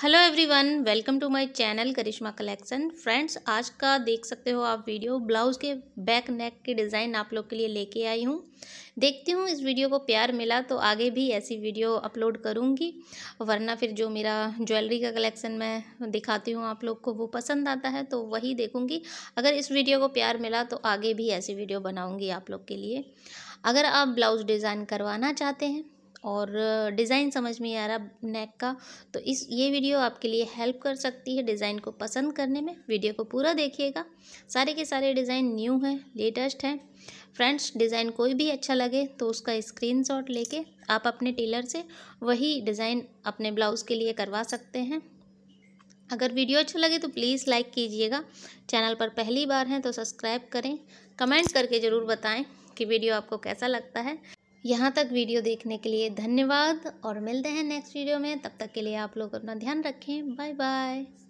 hello everyone welcome to my channel Karishma collection friends आज का देख सकते हो आप वीडियो ब्लाउज़ के बैक नेक के डिज़ाइन आप लोग के लिए लेके आई हूँ देखती हूँ इस वीडियो को प्यार मिला तो आगे भी ऐसी वीडियो अपलोड करूँगी वरना फिर जो मेरा ज्वेलरी का कलेक्शन मैं दिखाती हूँ आप लोग को वो पसंद आता है तो वही देखूँगी अगर इस वीडियो को प्यार मिला तो आगे भी ऐसी वीडियो बनाऊँगी आप लोग के लिए अगर आप ब्लाउज़ डिज़ाइन करवाना चाहते हैं और डिज़ाइन समझ में आ रहा नेक का तो इस ये वीडियो आपके लिए हेल्प कर सकती है डिज़ाइन को पसंद करने में वीडियो को पूरा देखिएगा सारे के सारे डिज़ाइन न्यू हैं लेटेस्ट हैं फ्रेंड्स डिज़ाइन कोई भी अच्छा लगे तो उसका स्क्रीनशॉट लेके आप अपने टेलर से वही डिज़ाइन अपने ब्लाउज़ के लिए करवा सकते हैं अगर वीडियो अच्छा लगे तो प्लीज़ लाइक कीजिएगा चैनल पर पहली बार हैं तो सब्सक्राइब करें कमेंट करके ज़रूर बताएं कि वीडियो आपको कैसा लगता है यहाँ तक वीडियो देखने के लिए धन्यवाद और मिलते हैं नेक्स्ट वीडियो में तब तक के लिए आप लोग अपना ध्यान रखें बाय बाय